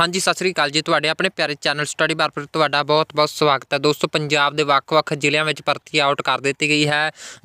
ਹਾਂਜੀ ਸਤਿ ਸ੍ਰੀ ਅਕਾਲ ਜੀ ਤੁਹਾਡੇ ਆਪਣੇ ਪਿਆਰੇ ਚੈਨਲ ਸਟੱਡੀ ਬਾਰ ਪਰ ਤੁਹਾਡਾ ਬਹੁਤ-ਬਹੁਤ ਸਵਾਗਤ ਹੈ ਦੋਸਤੋ ਪੰਜਾਬ ਦੇ ਵੱਖ-ਵੱਖ ਜ਼ਿਲ੍ਹਿਆਂ ਵਿੱਚ ਭਰਤੀ ਆਊਟ ਕਰ ਦਿੱਤੀ ਗਈ ਹੈ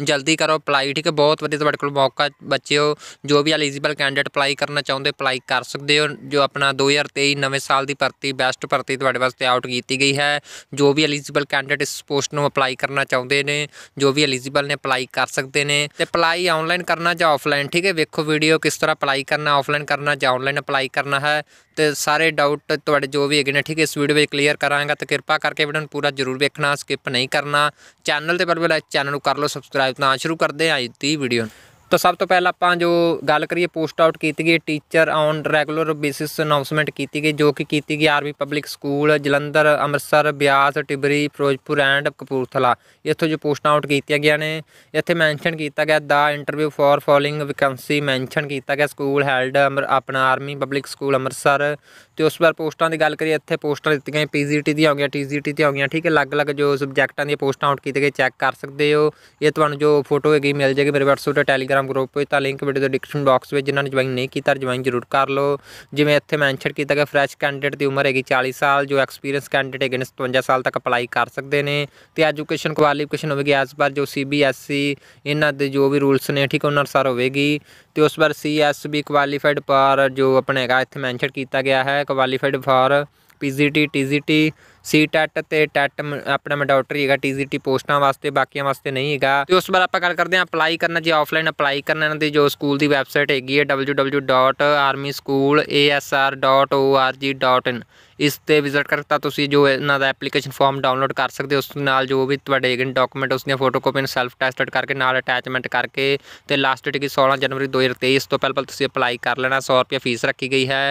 ਜਲਦੀ ਕਰੋ ਅਪਲਾਈ ਠੀਕ ਹੈ ਬਹੁਤ ਵਧੀਆ ਤੁਹਾਡੇ ਕੋਲ ਮੌਕਾ ਬੱਚਿਓ ਜੋ ਵੀ ਐਲੀਜੀਬਲ ਕੈਂਡੀਡੇਟ ਅਪਲਾਈ ਕਰਨਾ ਚਾਹੁੰਦੇ ਅਪਲਾਈ ਕਰ ਸਕਦੇ ਹੋ ਜੋ ਆਪਣਾ 2023 ਨਵੇਂ ਸਾਲ ਦੀ ਭਰਤੀ ਬੈਸਟ ਭਰਤੀ ਤੁਹਾਡੇ ਵਾਸਤੇ ਆਊਟ ਕੀਤੀ ਗਈ ਹੈ ਜੋ ਵੀ ਐਲੀਜੀਬਲ ਕੈਂਡੀਡੇਟ ਇਸ ਪੋਸਟ ਨੂੰ ਅਪਲਾਈ ਕਰਨਾ ਚਾਹੁੰਦੇ ਨੇ ਜੋ ਵੀ ਐਲੀਜੀਬਲ ਨੇ ਅਪਲਾਈ ਕਰ ਸਕਦੇ ਨੇ ਤੇ ਅਪਲਾਈ ਆਨਲਾਈਨ ਕਰਨਾ ਜਾਂ ਆਫਲਾਈਨ ਠੀਕ ਹੈ ਵੇਖੋ ਵੀਡੀਓ ਕਿਸ ਤਰ੍ਹਾਂ ਅਪਲਾਈ ਕਰਨਾ ਆਫਲਾਈਨ ਕਰਨਾ ਜਾਂ ਆਨਲਾਈਨ ਅਪਲਾਈ ਕਰਨਾ ਹੈ ਤੇ ਸਾਰੇ ਡਾਊਟ ਤੁਹਾਡੇ ਜੋ ਵੀ ਹੈਗੇ ਨੇ ਠੀਕ ਹੈ ਇਸ ਵੀਡੀਓ ਵਿੱਚ ਕਲੀਅਰ ਕਰਾਂਗਾ ਤਾਂ ਕਿਰਪਾ ਕਰਕੇ ਵੀਡੀਓ ਨੂੰ ਪੂਰਾ ਜ਼ਰੂਰ ਵੇਖਣਾ ਸਕਿਪ ਨਹੀਂ ਕਰਨਾ ਚੈਨਲ ਤੇ ਪਰ ਬੇਲ ਚੈਨਲ ਨੂੰ ਕਰ ਲਓ ਸਬਸਕ੍ਰਾਈਬ ਤਾਂ ਸ਼ੁਰੂ ਕਰਦੇ ਆਂ ਅੱਜ ਦੀ ਵੀਡੀਓ ਤਾਂ ਸਭ ਤੋਂ ਪਹਿਲਾਂ ਆਪਾਂ ਜੋ ਗੱਲ ਕਰੀਏ ਪੋਸਟ ਆਊਟ ਕੀਤੀ ਗਈ teacher on regular basis announcement ਕੀਤੀ ਗਈ ਜੋ ਕਿ ਕੀਤੀ ਗਈ army public school Jalandhar Amritsar Beas Tibri Ferozepur and Kapurthala ਇੱਥੋਂ ਜੋ ਪੋਸਟ ਆਊਟ ਕੀਤੀਆਂ ਗਿਆ ਨੇ ਇੱਥੇ ਮੈਂਸ਼ਨ ਕੀਤਾ ਗਿਆ ਦਾ interview for following vacancy mention ਕੀਤਾ ਗਿਆ ਸਕੂਲ ਹੈਲਡ ਆਪਣਾ ਆਰਮੀ ਪਬਲਿਕ ਸਕੂਲ ਅੰਮ੍ਰਿਤਸਰ ਤੇ ਉਸ ਵਾਰ ਪੋਸਟਾਂ ਦੀ ਗੱਲ ਕਰੀਏ ਇੱਥੇ ਪੋਸਟਾਂ ਦਿੱਤੀਆਂ ਗਈਆਂ ਪੀਜੀਟੀ ਦੀਆਂ ਹੋ ਗਈਆਂ ਟੀਜੀਟੀ ਦੀਆਂ ਹੋ ਗਈਆਂ ਠੀਕ ਹੈ ਅਲੱਗ-ਅਲੱਗ ਜੋ ਸਬਜੈਕਟਾਂ ਦੀਆਂ ਪੋਸਟਾਂ ਆਊਟ ਕੀਤੀਆਂ ਗਈਆਂ ਚੈੱਕ ਕਰ ਸਕਦੇ ਹੋ ਇਹ ਤੁਹਾਨੂੰ ਜੋ ਫੋਟੋ ਹੈਗੀ ਮਿਲ ਜਾਏਗੀ ਮੇਰੇ ਵਟਸਐਪ ਤੇ ਟੈਲੀਗ੍ਰਾਮ ਟੈਲੀਗ੍ਰਾਮ ਗਰੁੱਪ ਵਿੱਚ ਤਾਂ ਲਿੰਕ ਵੀਡੀਓ ਦੇ ਡਿਸਕ੍ਰਿਪਸ਼ਨ ਬਾਕਸ ਵਿੱਚ ਜਿਨ੍ਹਾਂ ਨੇ ਜੁਆਇਨ ਨਹੀਂ ਕੀਤਾ ਜੁਆਇਨ ਜ਼ਰੂਰ ਕਰ ਲਓ ਜਿਵੇਂ ਇੱਥੇ ਮੈਂਸ਼ਨ ਕੀਤਾ ਗਿਆ ਫਰੈਸ਼ ਕੈਂਡੀਡੇਟ ਦੀ ਉਮਰ ਹੈਗੀ 40 ਸਾਲ ਜੋ ਐਕਸਪੀਰੀਅੰਸ ਕੈਂਡੀਡੇਟ ਹੈਗੇ ਨੇ 57 ਸਾਲ ਤੱਕ ਅਪਲਾਈ ਕਰ ਸਕਦੇ ਨੇ ਤੇ ਐਜੂਕੇਸ਼ਨ ਕੁਆਲੀਫਿਕੇਸ਼ਨ ਹੋਵੇਗੀ ਐਸ ਪਰ ਜੋ ਸੀਬੀਐਸਈ e, ਇਹਨਾਂ ਦੇ ਜੋ ਵੀ ਰੂਲਸ ਨੇ ਠੀਕ ਉਹਨਾਂ ਅਨੁਸਾਰ ਹੋਵੇਗੀ ਤੇ ਉਸ ਪਰ ਸੀਐਸਬੀ ਕੁਆਲੀਫਾਈਡ ਪਰ ਜੋ ਆਪਣੇ ਹੈਗਾ ਇੱਥੇ ਮੈਂਸ਼ਨ ਕੀਤਾ ਗਿਆ ਹੈ qualified for PGT TGT CTET ਤੇ ਟੈਟ ਆਪਣਾ ਮੈਂਡੋਟਰੀ ਹੈਗਾ ਟੀਜੀਟੀ ਪੋਸਟਾਂ ਵਾਸਤੇ ਬਾਕੀਆਂ ਵਾਸਤੇ ਨਹੀਂ ਹੈਗਾ ਤੇ ਉਸ ਬਾਰੇ ਆਪਾਂ ਗੱਲ ਕਰਦੇ ਹਾਂ ਅਪਲਾਈ ਕਰਨਾ ਜੇ ਆਫਲਾਈਨ ਅਪਲਾਈ ਕਰਨਾ ਇਹਨਾਂ ਦੀ ਜੋ ਸਕੂਲ ਦੀ ਵੈਬਸਾਈਟ ਹੈਗੀ ਹੈ www.armyschool.asr.org.in ਇਸ ਤੇ ਵਿਜ਼ਿਟ ਕਰਕੇ ਤੁਸੀਂ ਜੋ ਇਹਨਾਂ ਦਾ ਐਪਲੀਕੇਸ਼ਨ ਫਾਰਮ ਡਾਊਨਲੋਡ ਕਰ ਸਕਦੇ ਹੋ ਉਸ ਨਾਲ ਜੋ ਵੀ ਤੁਹਾਡੇ ਏਜੰਟ ਡਾਕੂਮੈਂਟ ਉਸ ਦੀਆਂ ਫੋਟੋਕਾਪੀਆਂ ਸੈਲਫ ਟੈਸਟਡ ਕਰਕੇ ਨਾਲ ਅਟੈਚਮੈਂਟ ਕਰਕੇ ਤੇ ਲਾਸਟ ਡੇਟ ਕੀ 16 ਜਨਵਰੀ 2023 ਇਸ ਤੋਂ ਪਹਿਲਾਂ ਪਹਿਲ ਤੁਸੀਂ ਅਪਲਾਈ ਕਰ ਲੈਣਾ 100 ਰੁਪਏ ਫੀਸ ਰੱਖੀ ਗਈ ਹੈ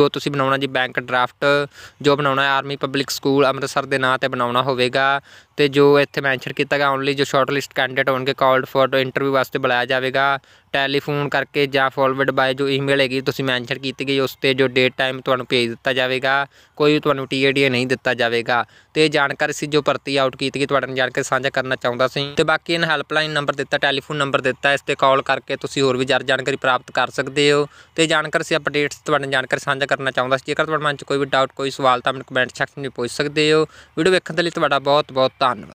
ਜੋ ਤੁਸੀਂ ਬਣਾਉਣਾ ਜੀ ਬੈਂਕ ਡਰਾਫਟ ਜੋ ਬਣਾਉਣਾ ਆਰਮੀ ਪਬਲਿਕ ਸਕੂਲ ਅੰਮ੍ਰਿਤਸਰ ਦੇ ਨਾਂ ਤੇ ਬਣਾਉਣਾ ਹੋਵੇਗਾ ਤੇ ਜੋ ਇੱਥੇ ਮੈਂਸ਼ਨ ਕੀਤਾ ਗਿਆ ਓਨਲੀ ਜੋ ਸ਼ਾਰਟ ਲਿਸਟ ਕੈਂਡੀਡੇਟ ਹੋਣਗੇ ਕਾਲਡ ਟੂ ਇੰਟਰਵਿਊ ਵਾਸਤੇ ਬੁਲਾਇਆ ਜਾਵੇਗਾ ਟੈਲੀਫੋਨ ਕਰਕੇ ਜਾਂ ਫਾਰਵਰਡ ਬਾਏ ਜੋ ਈਮੇਲ ਹੈਗੀ ਤੁਸੀਂ ਮੈਂਸ਼ਨ ਕੀਤੀ ਗਈ ਉਸ ਤੇ ਜੋ ਡੇਟ ਟਾਈਮ ਤੁਹਾਨੂੰ ਭੇਜ ਦਿੱਤਾ ਜਾਵੇਗਾ ਕੋਈ ਤੁਹਾਨੂੰ ਟੀਏਡੀ ਨਹੀਂ ਦਿੱਤਾ ਜਾਵੇਗਾ ਤੇ ਜਾਣਕਾਰੀ ਸੀ ਜੋ ਭਰਤੀ ਆਊਟ ਕੀਤੀ ਗਈ ਤੁਹਾਡੇ ਨਾਲ ਕੇ ਸਾਂਝਾ ਕਰਨਾ ਚਾਹੁੰਦਾ ਸੀ ਤੇ ਬਾਕੀ ਇਹਨਾਂ ਹੈਲਪਲਾਈਨ ਨੰਬਰ ਦਿੱਤਾ ਟੈਲੀਫੋਨ ਨੰਬਰ ਦਿੱਤਾ ਇਸ ਤੇ ਕਾਲ ਕਰਕੇ ਤੁਸੀਂ ਹੋਰ ਵੀ ਜਰ ਜਾਣਕਾਰੀ ਪ੍ਰਾਪਤ ਕਰ ਸਕਦੇ ਹੋ ਤੇ ਜਾਣਕਾਰੀ ਸੀ ਅਪਡੇਟਸ ਤੁਹਾਡੇ ਨਾਲ ਜਾਣਕਾਰੀ ਸਾਂਝਾ ਕਰਨਾ ਚਾਹੁੰਦਾ ਸੀ ਜੇਕਰ ਤੁਹਾਡੇ ਮਨ 'ਚ ਕੋਈ ਵੀ ਡਾਊਟ ਕੋਈ ਸਵਾਲ ਤਾਂ ਮੈਨੂੰ ਕਮੈਂਟ ਸੈਕਸ਼ਨ ਵਿੱਚ ਪੁੱਛ ਸਕਦੇ ਹੋ ਵੀਡੀਓ ਵੇਖਣ ਦੇ ਲਈ ਤੁਹਾਡਾ ਬਹੁਤ ਬਹੁਤ Pakistan